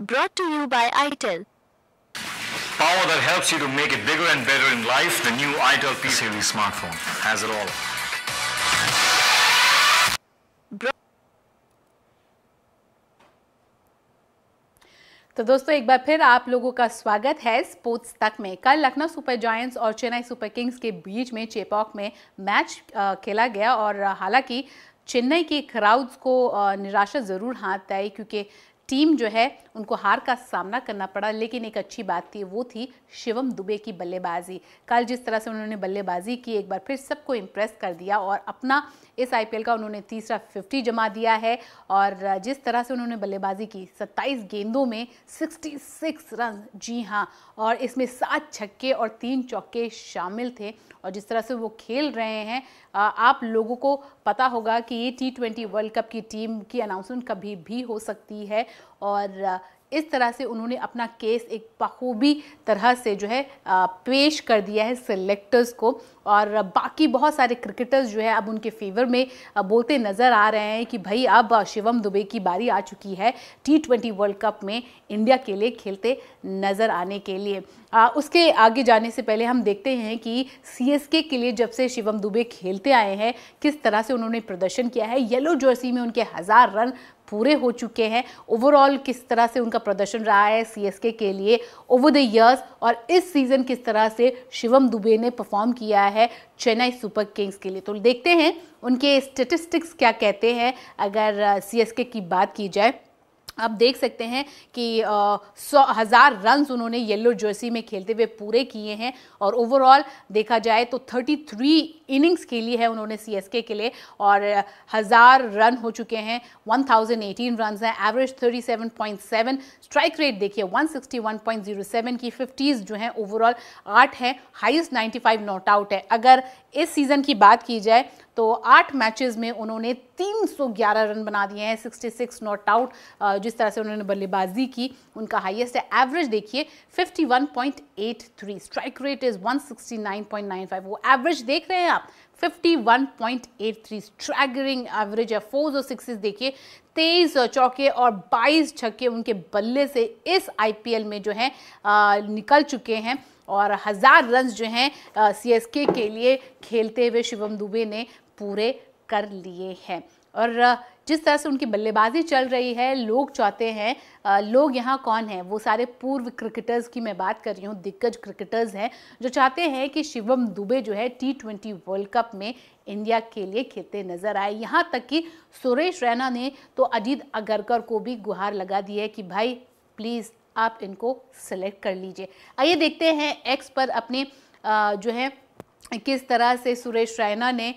brought to you by ITEL. Power that helps you to make it bigger and better in life, the new ITEL P series smartphone has it all. तो दोस्तों एक बार फिर आप लोगों का स्वागत है स्पोर्ट्स तक में कल लखनऊ सुपर जायंट्स और चेन्नई सुपर किंग्स के बीच में चेपॉक में मैच खेला गया और हालांकि चेन्नई के क्राउड्स को निराशा ज़रूर हाथ आई क्योंकि टीम जो है उनको हार का सामना करना पड़ा लेकिन एक अच्छी बात थी वो थी शिवम दुबे की बल्लेबाजी कल जिस तरह से उन्होंने बल्लेबाजी की एक बार फिर सबको इम्प्रेस कर दिया और अपना इस आईपीएल का उन्होंने तीसरा फिफ्टी जमा दिया है और जिस तरह से उन्होंने बल्लेबाजी की सत्ताईस गेंदों में सिक्सटी सिक्स रन जी हाँ और इसमें सात छक्के और तीन चौके शामिल थे और जिस तरह से वो खेल रहे हैं आप लोगों को पता होगा कि ये टी वर्ल्ड कप की टीम की अनाउंसमेंट कभी भी हो सकती है और इस तरह से उन्होंने अपना केस एक बखूबी तरह से जो है पेश कर दिया है सेलेक्टर्स को और बाकी बहुत सारे क्रिकेटर्स जो है अब उनके फेवर में बोलते नज़र आ रहे हैं कि भाई अब शिवम दुबे की बारी आ चुकी है टी ट्वेंटी वर्ल्ड कप में इंडिया के लिए खेलते नज़र आने के लिए आ, उसके आगे जाने से पहले हम देखते हैं कि एस के लिए जब से शिवम दुबे खेलते आए हैं किस तरह से उन्होंने प्रदर्शन किया है येलो जर्सी में उनके हज़ार रन पूरे हो चुके हैं ओवरऑल किस तरह से उनका प्रदर्शन रहा है सी के लिए ओवर द ईयर्स और इस सीज़न किस तरह से शिवम दुबे ने परफॉर्म किया है चेन्नई सुपर किंग्स के लिए तो देखते हैं उनके स्टेटिस्टिक्स क्या कहते हैं अगर सीएसके की बात की जाए आप देख सकते हैं कि सौ हज़ार रन उन्होंने येलो जर्सी में खेलते हुए पूरे किए हैं और ओवरऑल देखा जाए तो 33 इनिंग्स खेली है उन्होंने सी के लिए और हज़ार रन हो चुके हैं 1018 रन्स हैं एवरेज 37.7 स्ट्राइक रेट देखिए 161.07 की फिफ्टीज़ जो हैं ओवरऑल आठ हैं हाईएस्ट 95 नॉट आउट है अगर इस सीज़न की बात की जाए तो आठ मैचेस में उन्होंने 311 रन बना दिए हैं 66 नॉट आउट जिस तरह से उन्होंने बल्लेबाजी की उनका हाईएस्ट है एवरेज देखिए 51.83 स्ट्राइक रेट इज़ 169.95 वो एवरेज देख रहे हैं आप 51.83 स्ट्रैगरिंग एवरेज है फोर्स और सिक्सेस देखिए तेईस चौके और 22 छक्के उनके बल्ले से इस आईपीएल में जो है आ, निकल चुके हैं और हज़ार रन जो हैं एस के लिए खेलते हुए शिवम दुबे ने पूरे कर लिए हैं और जिस तरह से उनकी बल्लेबाजी चल रही है लोग चाहते हैं लोग यहाँ कौन हैं वो सारे पूर्व क्रिकेटर्स की मैं बात कर रही हूँ दिग्गज क्रिकेटर्स हैं जो चाहते हैं कि शिवम दुबे जो है टी ट्वेंटी वर्ल्ड कप में इंडिया के लिए खेलते नजर आए यहाँ तक कि सुरेश रैना ने तो अजीत अगरकर को भी गुहार लगा दी है कि भाई प्लीज़ आप इनको सेलेक्ट कर लीजिए आइए देखते हैं एक्स पर अपने जो है किस तरह से सुरेश रैना ने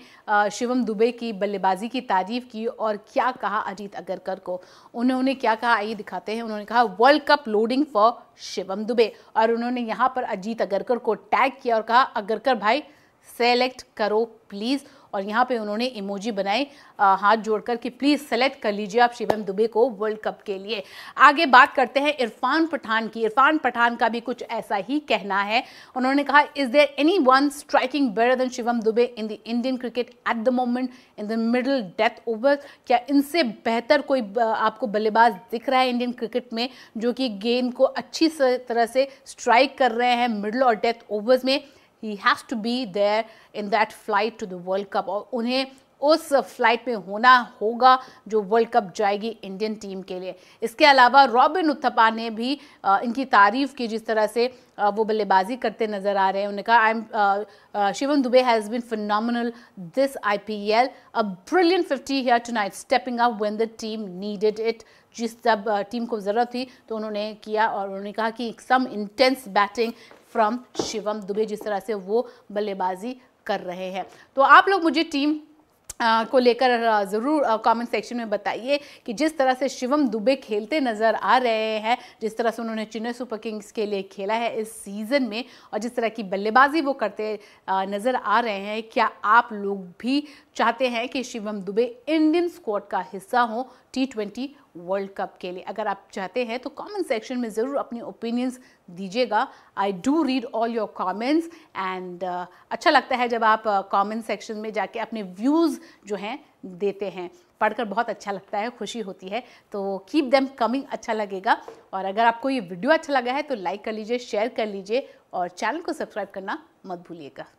शिवम दुबे की बल्लेबाजी की तारीफ की और क्या कहा अजीत अगरकर को उन्होंने क्या कहा आइए दिखाते हैं उन्होंने कहा world cup loading for Shivam Dube और उन्होंने यहाँ पर अजीत अगरकर को टैग किया और कहा अगरकर भाई सेलेक्ट करो प्लीज़ और यहाँ पे उन्होंने इमोजी बनाए हाथ जोड़कर कि प्लीज़ सेलेक्ट कर लीजिए आप शिवम दुबे को वर्ल्ड कप के लिए आगे बात करते हैं इरफान पठान की इरफान पठान का भी कुछ ऐसा ही कहना है उन्होंने कहा is there any one striking better than Shivam Dube in the Indian cricket at the moment in the middle death over क्या इनसे बेहतर कोई आपको बल्लेबाज दिख रहा है इंडियन क्रिकेट में जो कि गेंद को अच्छी तरह से स्ट्राइक कर रहे हैं मिडल और डेथ ओवर्स में ही has to be there in that flight to the world cup और उन्हें उस फ्लाइट में होना होगा जो वर्ल्ड कप जाएगी इंडियन टीम के लिए इसके अलावा रॉबिन उत्थपा ने भी इनकी तारीफ़ की जिस तरह से वो बल्लेबाजी करते नज़र आ रहे हैं उन्होंने कहा I am Shivam Dube has been phenomenal this I P L a brilliant fifty here tonight stepping up when the team needed it जिस जब टीम को ज़रूरत थी तो उन्होंने किया और उन्होंने कहा कि some intense batting from Shivam Dube जिस तरह से वो बल्लेबाजी कर रहे हैं तो आप लोग मुझे टीम आ, को लेकर ज़रूर कमेंट सेक्शन में बताइए कि जिस तरह से शिवम दुबे खेलते नज़र आ रहे हैं जिस तरह से उन्होंने चेन्नई सुपर किंग्स के लिए खेला है इस सीज़न में और जिस तरह की बल्लेबाजी वो करते नज़र आ रहे हैं क्या आप लोग भी चाहते हैं कि शिवम दुबे इंडियन स्क्वाड का हिस्सा हों टी ट्वेंटी वर्ल्ड कप के लिए अगर आप चाहते हैं तो कमेंट सेक्शन में ज़रूर अपनी ओपिनियंस दीजिएगा I do read all your comments and अच्छा लगता है जब आप कमेंट uh, सेक्शन में जाके अपने व्यूज़ जो हैं देते हैं पढ़कर बहुत अच्छा लगता है खुशी होती है तो कीप देम कमिंग अच्छा लगेगा और अगर आपको ये वीडियो अच्छा लगा है तो लाइक कर लीजिए शेयर कर लीजिए और चैनल को सब्सक्राइब करना मत भूलिएगा